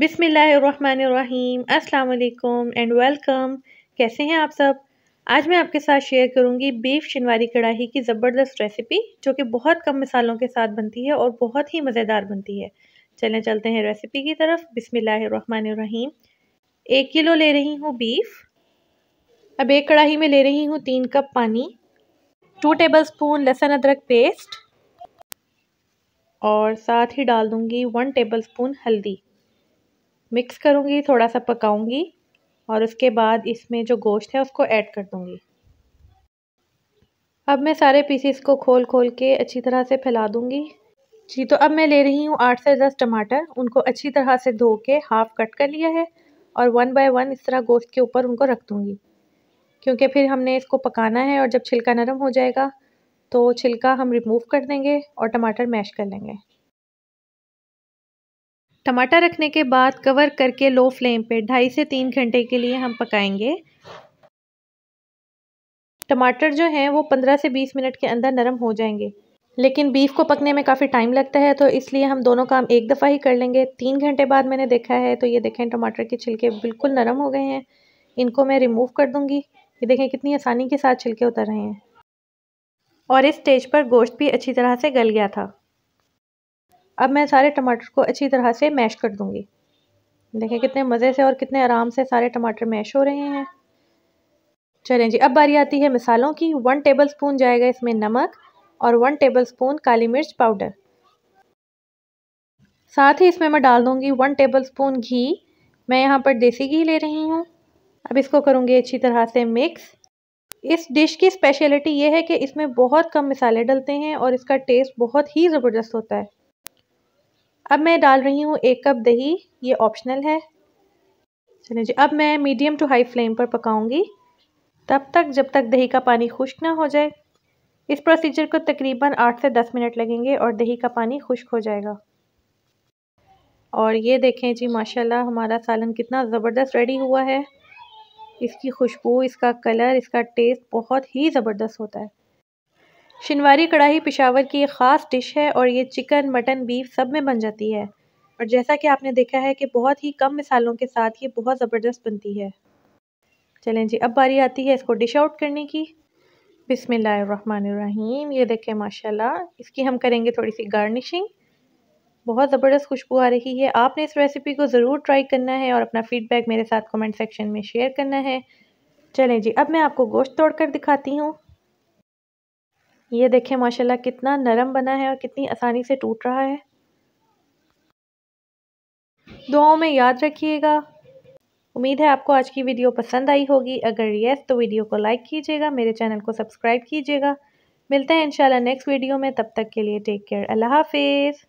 बिसमीम् अल्लाम and welcome कैसे हैं आप सब आज मैं आपके साथ शेयर करूंगी बीफ शिनवारी कढ़ाई की ज़बरदस्त रेसिपी जो कि बहुत कम मसालों के साथ बनती है और बहुत ही मज़ेदार बनती है चलें चलते हैं रेसिपी की तरफ बिसमीम एक किलो ले रही हूँ बीफ अब एक कढ़ाई में ले रही हूँ तीन कप पानी टू टेबल स्पून लहसुन अदरक पेस्ट और साथ ही डाल दूँगी वन टेबल स्पून हल्दी मिक्स करूँगी थोड़ा सा पकाऊँगी और उसके बाद इसमें जो गोश्त है उसको ऐड कर दूँगी अब मैं सारे पीसीस को खोल खोल के अच्छी तरह से फैला दूँगी जी तो अब मैं ले रही हूँ आठ से दस टमाटर उनको अच्छी तरह से धो के हाफ़ कट कर लिया है और वन बाय वन इस तरह गोश्त के ऊपर उनको रख दूँगी क्योंकि फिर हमने इसको पकाना है और जब छिलका नरम हो जाएगा तो छिलका हम रिमूव कर देंगे और टमाटर मैश कर लेंगे टमाटर रखने के बाद कवर करके लो फ्लेम पे ढाई से तीन घंटे के लिए हम पकाएंगे टमाटर जो हैं वो पंद्रह से बीस मिनट के अंदर नरम हो जाएंगे लेकिन बीफ को पकने में काफ़ी टाइम लगता है तो इसलिए हम दोनों काम एक दफ़ा ही कर लेंगे तीन घंटे बाद मैंने देखा है तो ये देखें टमाटर के छिलके बिल्कुल नरम हो गए हैं इनको मैं रिमूव कर दूँगी ये देखें कितनी आसानी के साथ छिलके उतर रहे हैं और इस स्टेज पर गोश्त भी अच्छी तरह से गल गया था अब मैं सारे टमाटर को अच्छी तरह से मैश कर दूँगी देखें कितने मज़े से और कितने आराम से सारे टमाटर मैश हो रहे हैं चलें जी अब बारी आती है मिसालों की वन टेबल स्पून जाएगा इसमें नमक और वन टेबल स्पून काली मिर्च पाउडर साथ ही इसमें मैं डाल दूँगी वन टेबल स्पून घी मैं यहाँ पर देसी घी ले रही हूँ अब इसको करूँगी अच्छी तरह से मिक्स इस डिश की स्पेशलिटी ये है कि इसमें बहुत कम मिसाले डलते हैं और इसका टेस्ट बहुत ही ज़बरदस्त होता है अब मैं डाल रही हूँ एक कप दही ये ऑप्शनल है चलिए जी अब मैं मीडियम टू हाई फ्लेम पर पकाऊंगी तब तक जब तक दही का पानी खुश्क ना हो जाए इस प्रोसीजर को तकरीबन आठ से दस मिनट लगेंगे और दही का पानी खुश्क हो जाएगा और ये देखें जी माशाल्लाह हमारा सालन कितना ज़बरदस्त रेडी हुआ है इसकी खुशबू इसका कलर इसका टेस्ट बहुत ही ज़बरदस्त होता है शिनवारी कढ़ाई पिशावर की एक ख़ास डिश है और ये चिकन मटन बीफ सब में बन जाती है और जैसा कि आपने देखा है कि बहुत ही कम मिसालों के साथ ये बहुत ज़बरदस्त बनती है चलें जी अब बारी आती है इसको डिश आउट करने की बिसमीम ये देखें माशाल्लाह इसकी हम करेंगे थोड़ी सी गार्निशिंग बहुत ज़बरदस्त खुशबू आ रही है आपने इस रेसिपी को ज़रूर ट्राई करना है और अपना फ़ीडबैक मेरे साथ कमेंट सेक्शन में शेयर करना है चलें जी अब मैं आपको गोश्त तोड़ कर दिखाती हूँ ये देखें माशाल्लाह कितना नरम बना है और कितनी आसानी से टूट रहा है दुआओं में याद रखिएगा उम्मीद है आपको आज की वीडियो पसंद आई होगी अगर यस तो वीडियो को लाइक कीजिएगा मेरे चैनल को सब्सक्राइब कीजिएगा मिलते हैं इंशाल्लाह नेक्स्ट वीडियो में तब तक के लिए टेक केयर अल्लाह हाफिज़